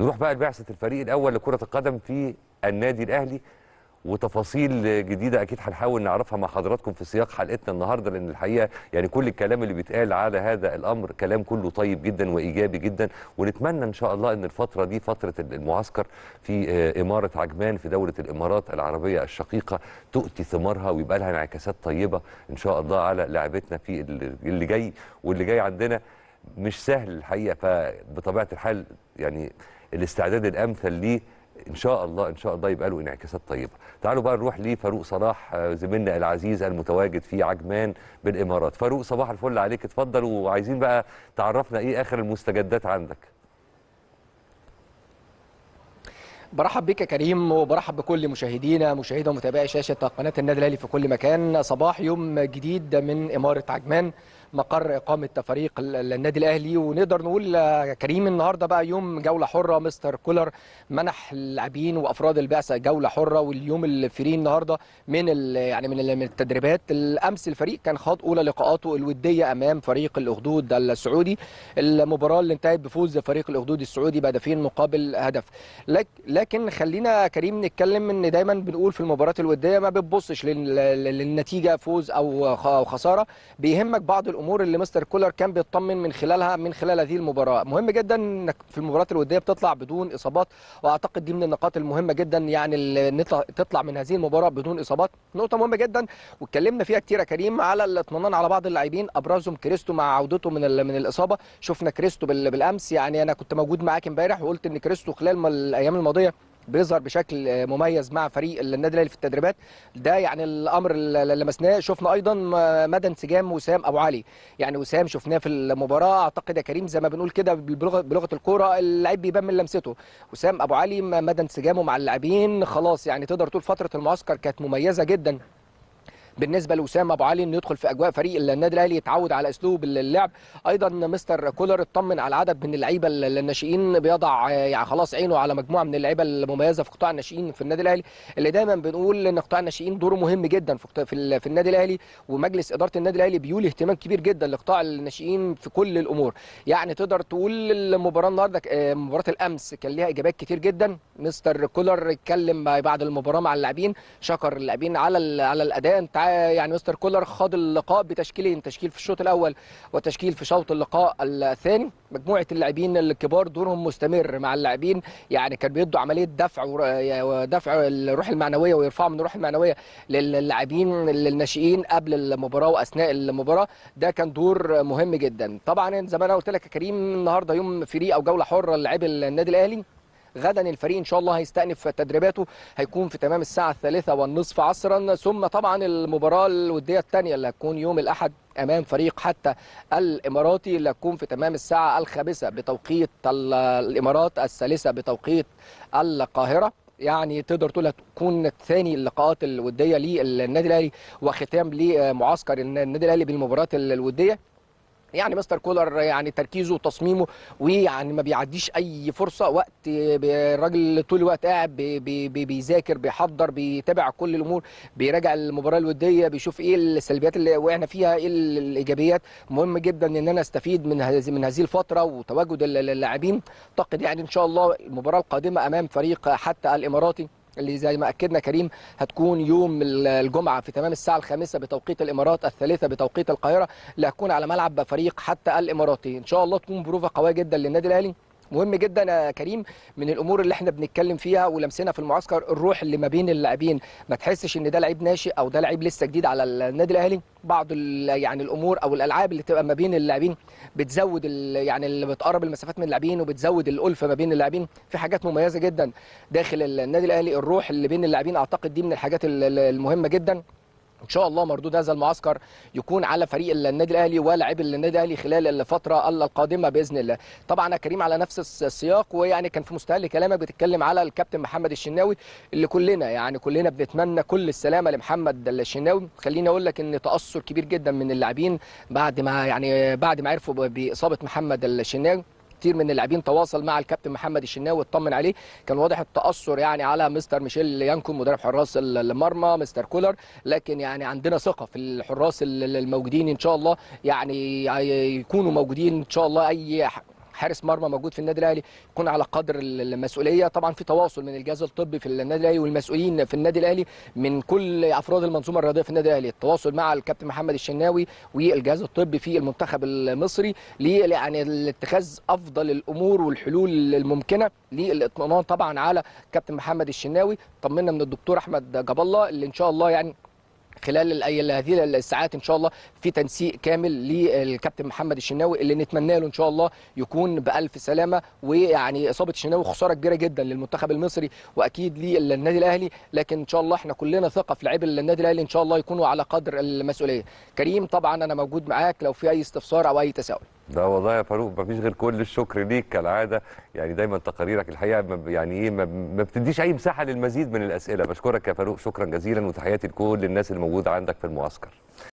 نروح بقى لبعثه الفريق الاول لكره القدم في النادي الاهلي وتفاصيل جديده اكيد هنحاول نعرفها مع حضراتكم في سياق حلقتنا النهارده لان الحقيقه يعني كل الكلام اللي بيتقال على هذا الامر كلام كله طيب جدا وايجابي جدا ونتمنى ان شاء الله ان الفتره دي فتره المعسكر في آه، اماره عجمان في دوله الامارات العربيه الشقيقه تؤتي ثمارها ويبقى لها انعكاسات طيبه ان شاء الله على لعبتنا في اللي جاي واللي جاي عندنا مش سهل الحقيقه فبطبيعه الحال يعني الاستعداد الامثل ليه ان شاء الله ان شاء الله يبقى له انعكاسات طيبه تعالوا بقى نروح لفاروق صلاح آه، زميلنا العزيز المتواجد في عجمان بالامارات فاروق صباح الفل عليك اتفضل وعايزين بقى تعرفنا ايه اخر المستجدات عندك برحب بك يا كريم وبرحب بكل مشاهدينا مشاهدي ومتابعي شاشة قناة النادي الأهلي في كل مكان صباح يوم جديد من إمارة عجمان مقر اقامه فريق النادي الاهلي ونقدر نقول آه، كريم النهارده بقى يوم جوله حره مستر كولر منح اللاعبين وافراد البعثه جوله حره واليوم الفري النهارده من يعني من التدريبات الامس الفريق كان خاض اولى لقاءاته الوديه امام فريق الاخدود السعودي المباراه اللي انتهت بفوز فريق الاخدود السعودي بهدفين مقابل هدف لكن خلينا كريم نتكلم ان دايما بنقول في المباريات الوديه ما بتبصش للنتيجه فوز او خساره بيهمك بعض الامور الامور اللي مستر كولر كان بيطمن من خلالها من خلال هذه المباراه مهم جدا انك في المباريات الوديه بتطلع بدون اصابات واعتقد دي من النقاط المهمه جدا يعني اللي تطلع من هذه المباراه بدون اصابات نقطه مهمه جدا واتكلمنا فيها كتير يا كريم على الاطمئنان على بعض اللاعبين ابرزهم كريستو مع عودته من من الاصابه شفنا كريستو بالامس يعني انا كنت موجود معاك امبارح وقلت ان كريستو خلال الايام الماضيه بيظهر بشكل مميز مع فريق النادي الاهلي في التدريبات ده يعني الامر اللي لمسناه شفنا ايضا مدى انسجام وسام ابو علي يعني وسام شفناه في المباراه اعتقد يا كريم زي ما بنقول كده بلغه, بلغة الكوره اللعيب بيبان من لمسته وسام ابو علي مدى انسجامه مع اللاعبين خلاص يعني تقدر تقول فتره المعسكر كانت مميزه جدا بالنسبه لوسام ابو علي انه يدخل في اجواء فريق النادي الاهلي يتعود على اسلوب اللعب ايضا مستر كولر اطمن على عدد من اللعيبه الناشئين بيضع آه، يعني خلاص عينه على مجموعه من اللعيبه المميزه في قطاع الناشئين في النادي الاهلي اللي دايما بنقول ان قطاع الناشئين دوره مهم جدا في في النادي الاهلي ومجلس اداره النادي الاهلي بيولي اهتمام كبير جدا لقطاع الناشئين في كل الامور يعني تقدر تقول المباراه النهارده آه، مباراه الامس كان ليها اجابات كتير جدا مستر كولر اتكلم بعد المباراه مع اللاعبين شكر اللاعبين على على الاداء انت يعني مستر كولر خاض اللقاء بتشكيلين تشكيل في الشوط الاول وتشكيل في شوط اللقاء الثاني مجموعه اللاعبين الكبار دورهم مستمر مع اللاعبين يعني كان بيدوا عمليه دفع ودفع الروح المعنويه ويرفعوا من الروح المعنويه للاعبين للناشئين قبل المباراه واثناء المباراه ده كان دور مهم جدا طبعا زي ما انا قلت لك يا كريم النهارده يوم فري او جوله حره للاعيب النادي الاهلي غدا الفريق ان شاء الله هيستأنف تدريباته هيكون في تمام الساعه الثالثة والنصف عصرا ثم طبعا المباراه الوديه الثانيه اللي هتكون يوم الاحد امام فريق حتى الاماراتي اللي هتكون في تمام الساعه الخامسه بتوقيت الامارات الثالثه بتوقيت القاهره يعني تقدر تقول هتكون ثاني اللقاءات الوديه للنادي الاهلي وختام لمعسكر النادي الاهلي بالمباراه الوديه يعني مستر كولر يعني تركيزه وتصميمه ويعني ما بيعديش اي فرصه وقت الراجل طول الوقت قاعد بي بي بيذاكر بيحضر بيتابع كل الامور بيراجع المباراه الوديه بيشوف ايه السلبيات اللي وقعنا فيها ايه الايجابيات مهم جدا ان انا استفيد من من هذه الفتره وتواجد اللاعبين اعتقد يعني ان شاء الله المباراه القادمه امام فريق حتى الاماراتي اللي زي ما اكدنا كريم هتكون يوم الجمعه في تمام الساعه الخامسه بتوقيت الامارات الثالثه بتوقيت القاهره اللي هتكون على ملعب فريق حتى الاماراتي ان شاء الله تكون بروفه قويه جدا للنادي الاهلي مهم جدا يا كريم من الامور اللي احنا بنتكلم فيها ولمسنا في المعسكر الروح اللي ما بين اللاعبين ما تحسش ان ده لعيب ناشئ او ده لعيب لسه جديد على النادي الاهلي بعض يعني الامور او الالعاب اللي بتبقى ما بين اللاعبين بتزود يعني اللي بتقرب المسافات من اللاعبين وبتزود الالفه ما بين اللاعبين في حاجات مميزه جدا داخل النادي الاهلي الروح اللي بين اللاعبين اعتقد دي من الحاجات المهمه جدا وان شاء الله مردود هذا المعسكر يكون على فريق النادي الاهلي ولاعب النادي الاهلي خلال الفتره القادمه باذن الله طبعا يا كريم على نفس السياق ويعني كان في مستهل كلامك بتتكلم على الكابتن محمد الشناوي اللي كلنا يعني كلنا بنتمنى كل السلامه لمحمد الشناوي خليني اقول لك ان تاثر كبير جدا من اللاعبين بعد ما يعني بعد ما عرفوا باصابه محمد الشناوي كتير من اللاعبين تواصل مع الكابتن محمد الشناوي واطمن عليه كان واضح التاثر يعني على مستر ميشيل يانكون مدرب حراس المرمى مستر كولر لكن يعني عندنا ثقه في الحراس الموجودين ان شاء الله يعني يكونوا موجودين ان شاء الله اي حارس مرمى موجود في النادي الاهلي يكون على قدر المسؤوليه طبعا في تواصل من الجهاز الطبي في النادي الاهلي والمسؤولين في النادي الاهلي من كل افراد المنظومه الرياضيه في النادي الاهلي التواصل مع الكابتن محمد الشناوي والجهاز الطبي في المنتخب المصري يعني لاتخاذ افضل الامور والحلول الممكنه للاطمئنان طبعا على كابتن محمد الشناوي طمنا من الدكتور احمد جاب الله اللي ان شاء الله يعني خلال هذه الساعات ان شاء الله في تنسيق كامل للكابتن محمد الشناوي اللي نتمنى له ان شاء الله يكون بالف سلامه ويعني اصابه الشناوي خساره كبيره جدا للمنتخب المصري واكيد للنادي الاهلي لكن ان شاء الله احنا كلنا ثقه في لعيبه النادي الاهلي ان شاء الله يكونوا على قدر المسؤوليه كريم طبعا انا موجود معاك لو في اي استفسار او اي تساؤل ده والله يا فاروق مفيش غير كل الشكر ليك كالعاده يعني دايما تقاريرك الحقيقه يعني ايه ما بتديش اي مساحه للمزيد من الاسئله بشكرك يا فاروق شكرا جزيلا وتحياتي لكل الناس الموجوده عندك في المعسكر